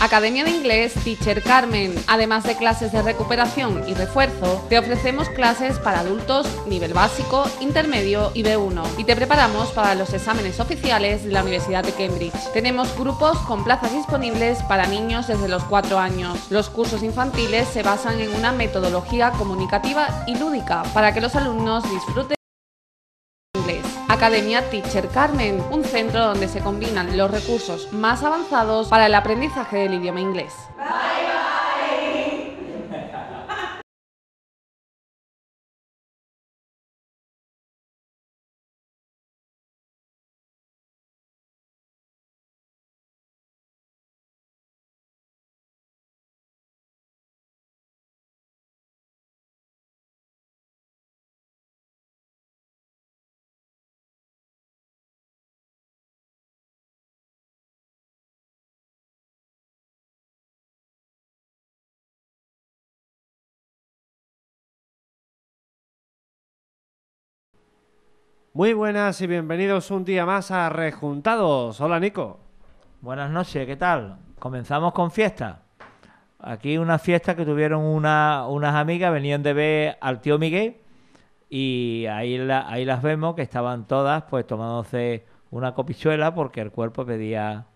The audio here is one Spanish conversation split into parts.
Academia de Inglés Teacher Carmen. Además de clases de recuperación y refuerzo, te ofrecemos clases para adultos nivel básico, intermedio y B1 y te preparamos para los exámenes oficiales de la Universidad de Cambridge. Tenemos grupos con plazas disponibles para niños desde los 4 años. Los cursos infantiles se basan en una metodología comunicativa y lúdica para que los alumnos disfruten Academia Teacher Carmen, un centro donde se combinan los recursos más avanzados para el aprendizaje del idioma inglés. Muy buenas y bienvenidos un día más a Rejuntados. Hola Nico. Buenas noches, ¿qué tal? Comenzamos con fiesta. Aquí una fiesta que tuvieron unas amigas, venían de ver al tío Miguel y ahí, ahí las vemos que estaban todas pues tomándose una copichuela porque el cuerpo pedía,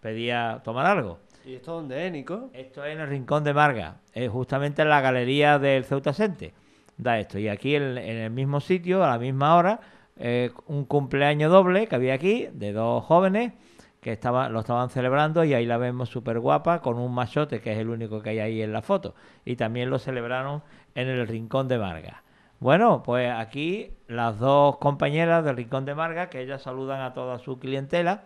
pedía tomar algo. ¿Y esto dónde es, Nico? Esto es en el Rincón de Marga, es eh, justamente en la galería del Ceutacente da esto. Y aquí en, el mismo sitio, a la misma hora, eh, un cumpleaños doble que había aquí de dos jóvenes que estaba, lo estaban celebrando y ahí la vemos súper guapa con un machote que es el único que hay ahí en la foto. Y también lo celebraron en el Rincón de Marga. Bueno, pues aquí las dos compañeras del Rincón de Marga, que ellas saludan a toda su clientela,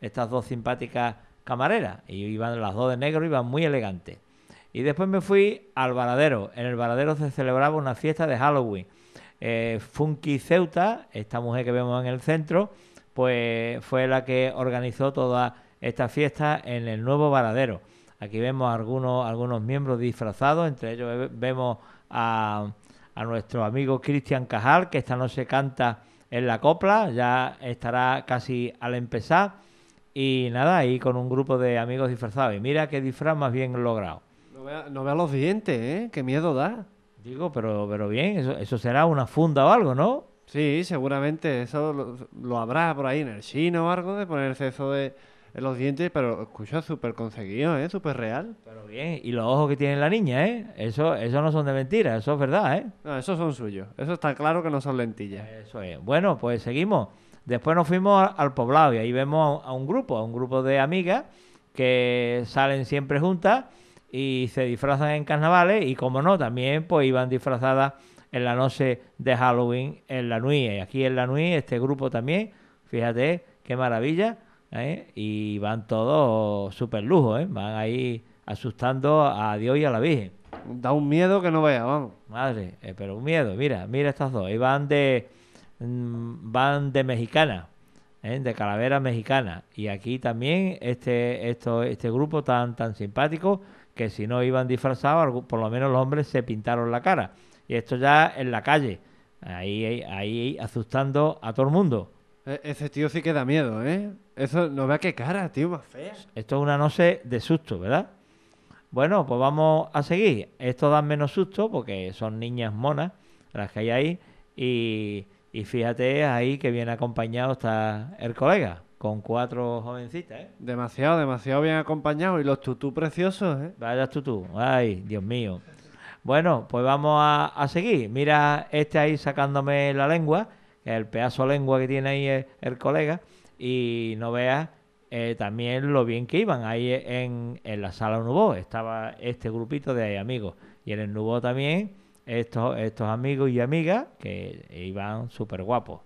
estas dos simpáticas camareras, y iban las dos de negro, iban muy elegantes. Y después me fui al Varadero. En el Varadero se celebraba una fiesta de Halloween. Eh, Funky Ceuta, esta mujer que vemos en el centro, pues fue la que organizó toda esta fiesta en el nuevo Varadero. Aquí vemos algunos, algunos miembros disfrazados, entre ellos vemos a, a nuestro amigo Cristian Cajal, que esta noche canta en la copla, ya estará casi al empezar. Y nada, ahí con un grupo de amigos disfrazados. Y mira qué disfraz más bien logrado no vea los dientes, ¿eh? Qué miedo da. Digo, pero, pero bien, eso, será una funda o algo, ¿no? Sí, seguramente. Eso lo, habrá por ahí en el chino o algo de ponerse eso de en los dientes, pero escucha, súper conseguido, ¿eh? Súper real. Pero bien, y los ojos que tiene la niña, ¿eh? Eso, eso no son de mentira, eso es verdad, ¿eh? No, esos son suyos. Eso está claro que no son lentillas. Eso es. Bueno, pues seguimos. Después nos fuimos al poblado y ahí vemos a un grupo, a un grupo de amigas que salen siempre juntas y se disfrazan en carnavales y como no, también pues iban disfrazadas en la noche de Halloween en la Nui. Aquí en la Nui este grupo también, fíjate qué maravilla, ¿eh? y van todos súper lujos... ¿eh? van ahí asustando a Dios y a la Virgen. Da un miedo que no vea, vamos. Madre, eh, pero un miedo, mira, mira estas dos, y van de, mm, van de mexicana. de calavera mexicana. Y aquí también este, esto, este grupo tan, tan simpático que si no iban disfrazados, por lo menos los hombres se pintaron la cara. Y esto ya en la calle, ahí, ahí asustando a todo el mundo. E, ese tío sí que da miedo, ¿eh? Eso, no vea qué cara, tío, más fea. Esto es una noche de susto, ¿verdad? Bueno, pues vamos a seguir. Esto da menos susto porque son niñas monas las que hay ahí. Y, y fíjate ahí que viene acompañado está el colega. Con cuatro jovencitas, ¿eh? Demasiado, demasiado bien acompañados Y los tutú preciosos, ¿eh? Vaya tutú. Ay, Dios mío. Bueno, pues vamos a, seguir. Mira este ahí sacándome la lengua, el pedazo de lengua que tiene ahí el, colega. Y no veas eh, también lo bien que iban ahí en, la sala Nubó. Estaba este grupito de ahí, amigos. Y en el Nubó también, estos, estos amigos y amigas que iban súper guapos.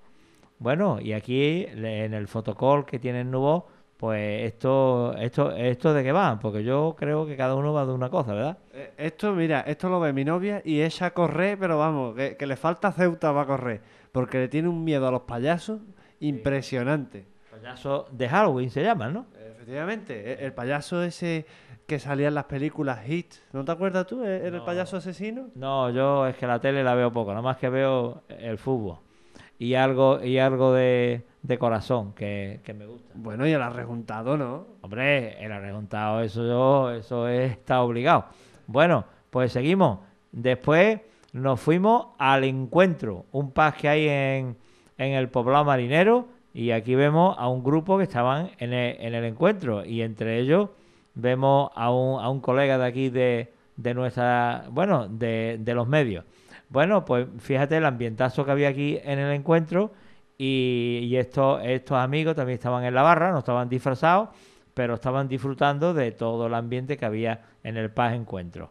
Bueno, y aquí en el fotocall que tiene el Nubo, pues esto, esto, esto de qué va, porque yo creo que cada uno va de una cosa, ¿verdad? Eh, esto, mira, esto lo ve mi novia y ella corre, pero vamos, que, le falta Ceuta va a correr, porque le tiene un miedo a los payasos impresionante. Payaso de Halloween se llaman, ¿no? Efectivamente, e, el payaso ese que salía en las películas Hit, ¿no te acuerdas tú? ¿Era el payaso asesino? No, yo es que la tele la veo poco, nada más que veo el fútbol y algo, y algo de, corazón que, me gusta. Bueno, y el arrejuntado, ¿no? Hombre, el arrejuntado, eso yo, eso está obligado. Bueno, pues seguimos. Después nos fuimos al encuentro, un pas que hay en, el poblado marinero, y aquí vemos a un grupo que estaban en el, en el encuentro, y entre ellos vemos a un, a un colega de aquí de, de nuestra, bueno, de, de los medios. Bueno, pues fíjate el ambientazo que había aquí en el encuentro y, estos, estos amigos también estaban en la barra, no estaban disfrazados, pero estaban disfrutando de todo el ambiente que había en el Paz Encuentro.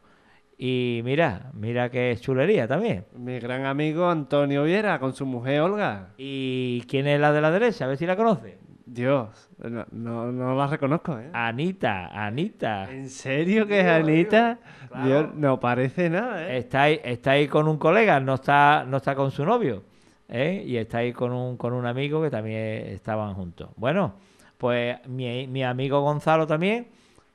Y mira, mira qué chulería también. Mi gran amigo Antonio Viera con su mujer Olga. ¿Y quién es la de la derecha? A ver si la conoce. Dios, no, la reconozco, ¿eh? Anita, Anita. ¿En serio que es Anita? Dios. no parece nada, ¿eh? Está ahí, está ahí con un colega, no está, no está con su novio, ¿eh? Y está ahí con un, con un amigo que también estaban juntos. Bueno, pues mi, amigo Gonzalo también,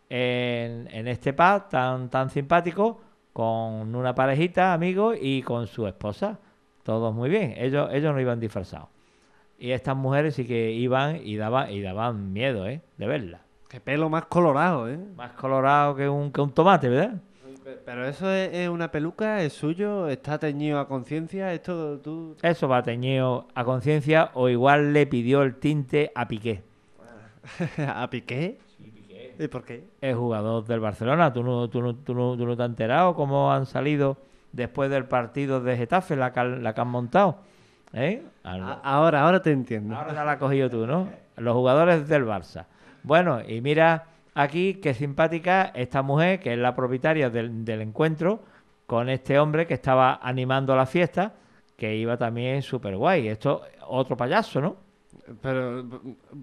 en, este pad tan, tan simpático, con una parejita, amigo, y con su esposa. Todos muy bien. Ellos, ellos no iban disfrazados. Y estas mujeres sí que iban y daban, y daban miedo, ¿eh? De verla. Qué pelo más colorado, ¿eh? Más colorado que un, que un tomate, ¿verdad? Pero eso es, una peluca, es suyo, está teñido a conciencia, esto tú... Eso va teñido a conciencia o igual le pidió el tinte a Piqué. ¿A Piqué? Sí, Piqué. ¿Y por qué? Es jugador del Barcelona, tú no, tú no, tú no, no te has enterado cómo han salido después del partido de Getafe, la la que han montado ¿Eh? Ahora, ahora, te entiendo. Ahora la has cogido tú, ¿no? Los jugadores del Barça. Bueno, y mira aquí qué simpática esta mujer, que es la propietaria del, encuentro, con este hombre que estaba animando la fiesta, que iba también súper guay. Esto, otro payaso, ¿no? Pero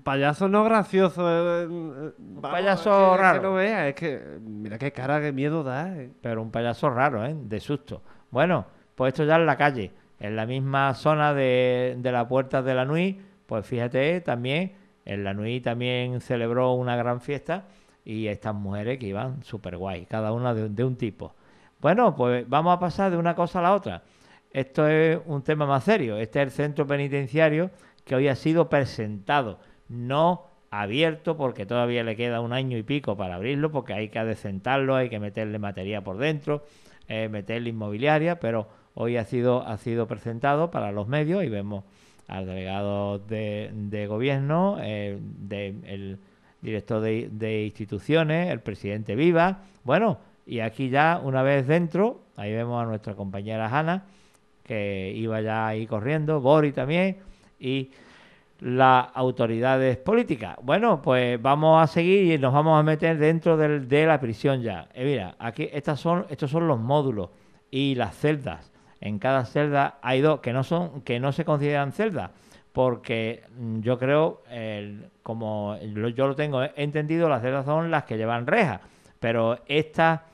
payaso no gracioso. Eh, eh, payaso raro. que que mira qué cara, de miedo da. Pero un payaso raro, ¿eh? De susto. Bueno, pues esto ya en la calle en la misma zona de, de la puerta de la Nui, pues fíjate también, en la Nui también celebró una gran fiesta y estas mujeres que iban súper guay, cada una de, un tipo. Bueno, pues vamos a pasar de una cosa a la otra. Esto es un tema más serio. Este es el centro penitenciario que hoy ha sido presentado, no abierto porque todavía le queda un año y pico para abrirlo porque hay que adecentarlo, hay que meterle materia por dentro, eh, meterle inmobiliaria, pero hoy ha sido, ha sido presentado para los medios y vemos al delegado de, gobierno, de, el director de, instituciones, el presidente Viva. Bueno, y aquí ya una vez dentro, ahí vemos a nuestra compañera Hanna, que iba ya ahí corriendo, Bori también, y las autoridades políticas. Bueno, pues vamos a seguir y nos vamos a meter dentro de la prisión ya. Eh, mira, aquí estas son, estos son los módulos y las celdas. En cada celda hay dos que no son, que no se consideran celdas, porque mm, yo creo, como yo lo tengo entendido, las celdas son las que llevan rejas, pero esta,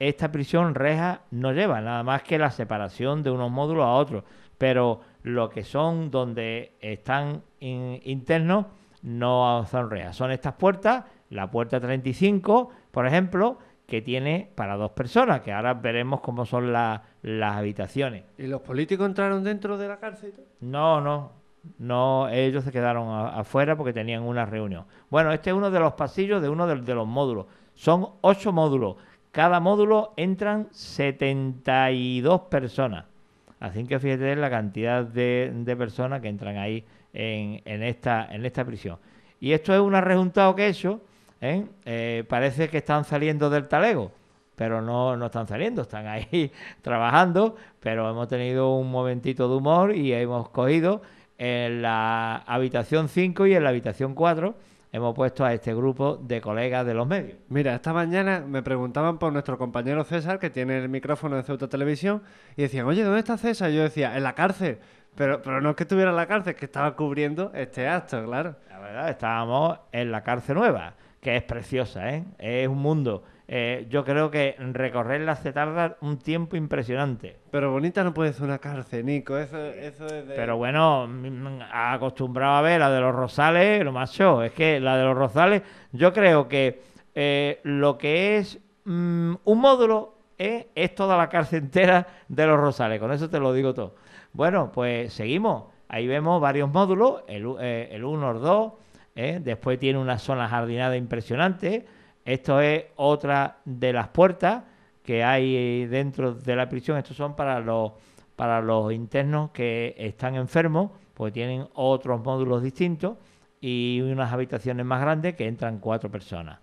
esta prisión reja no lleva, nada más que la separación de unos módulos a otros. Pero lo que son donde están internos no son rejas. Son estas puertas, la puerta 35, por ejemplo, que tiene para dos personas, que ahora veremos cómo son las habitaciones. ¿Y los políticos entraron dentro de la cárcel? No, no, no, ellos se quedaron afuera porque tenían una reunión. Bueno, este es uno de los pasillos de uno de, los módulos. Son ocho módulos. Cada módulo entran 72 personas. Así que fíjate la cantidad de, de personas que entran ahí en, en, esta, en esta prisión. Y esto es un resultado que he hecho ¿eh? Eh, parece que están saliendo del talego, pero no, no están saliendo, están ahí trabajando, pero hemos tenido un momentito de humor y hemos cogido en la habitación 5 y en la habitación 4 hemos puesto a este grupo de colegas de los medios. Mira, esta mañana me preguntaban por nuestro compañero César, que tiene el micrófono de Ceuta Televisión, y decían, oye, ¿dónde está César? yo decía, en la cárcel. Pero, pero no es que estuviera en la cárcel, es que estaba cubriendo este acto, claro. La verdad, estábamos en la cárcel nueva que es preciosa, ¿eh? Es un mundo. Eh, yo creo que recorrerla se tarda un tiempo impresionante. Pero bonita no puede ser una cárcel, Nico. Eso, eso es de... Pero bueno, mm, acostumbrado a ver la de los Rosales, lo macho. Es que la de los Rosales, yo creo que eh, lo que es mm, un módulo es toda la cárcel entera de los Rosales. Con eso te lo digo todo. Bueno, pues seguimos. Ahí vemos varios módulos, el 1, el 2 ¿eh? Después tiene una zona jardinada impresionante. Esto es otra de las puertas que hay dentro de la prisión. Estos son para los, para los internos que están enfermos, ...pues tienen otros módulos distintos y unas habitaciones más grandes que entran cuatro personas.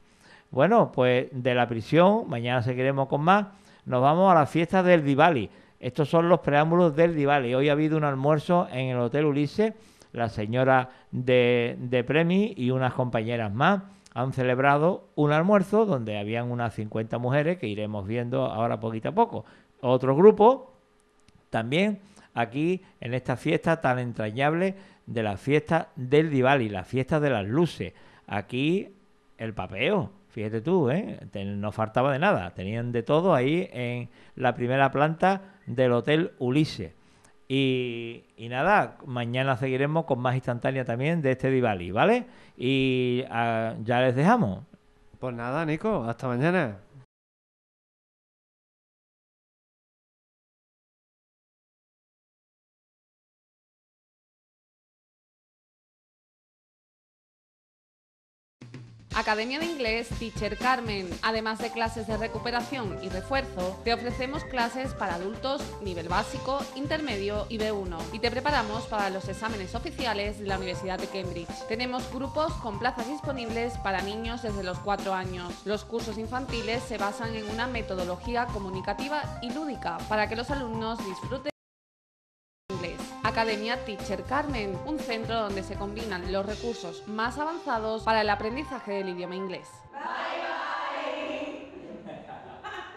Bueno, pues de la prisión, mañana seguiremos con más. Nos vamos a la fiesta del Diwali. Estos son los preámbulos del Diwali. Hoy ha habido un almuerzo en el Hotel Ulises la señora de, Premi y unas compañeras más han celebrado un almuerzo donde habían unas 50 mujeres que iremos viendo ahora poquito a poco. Otro grupo también aquí en esta fiesta tan entrañable de la fiesta del Diwali, la fiesta de las luces. Aquí el papeo, fíjate tú, ¿eh? no faltaba de nada, tenían de todo ahí en la primera planta del Hotel Ulises. Y, nada, mañana seguiremos con más instantánea también de este divali ¿vale? Y ah, ya les dejamos. Pues nada, Nico, hasta mañana. Academia de Inglés Teacher Carmen. Además de clases de recuperación y refuerzo, te ofrecemos clases para adultos nivel básico, intermedio y B1 y te preparamos para los exámenes oficiales de la Universidad de Cambridge. Tenemos grupos con plazas disponibles para niños desde los 4 años. Los cursos infantiles se basan en una metodología comunicativa y lúdica para que los alumnos disfruten Academia Teacher Carmen, un centro donde se combinan los recursos más avanzados para el aprendizaje del idioma inglés.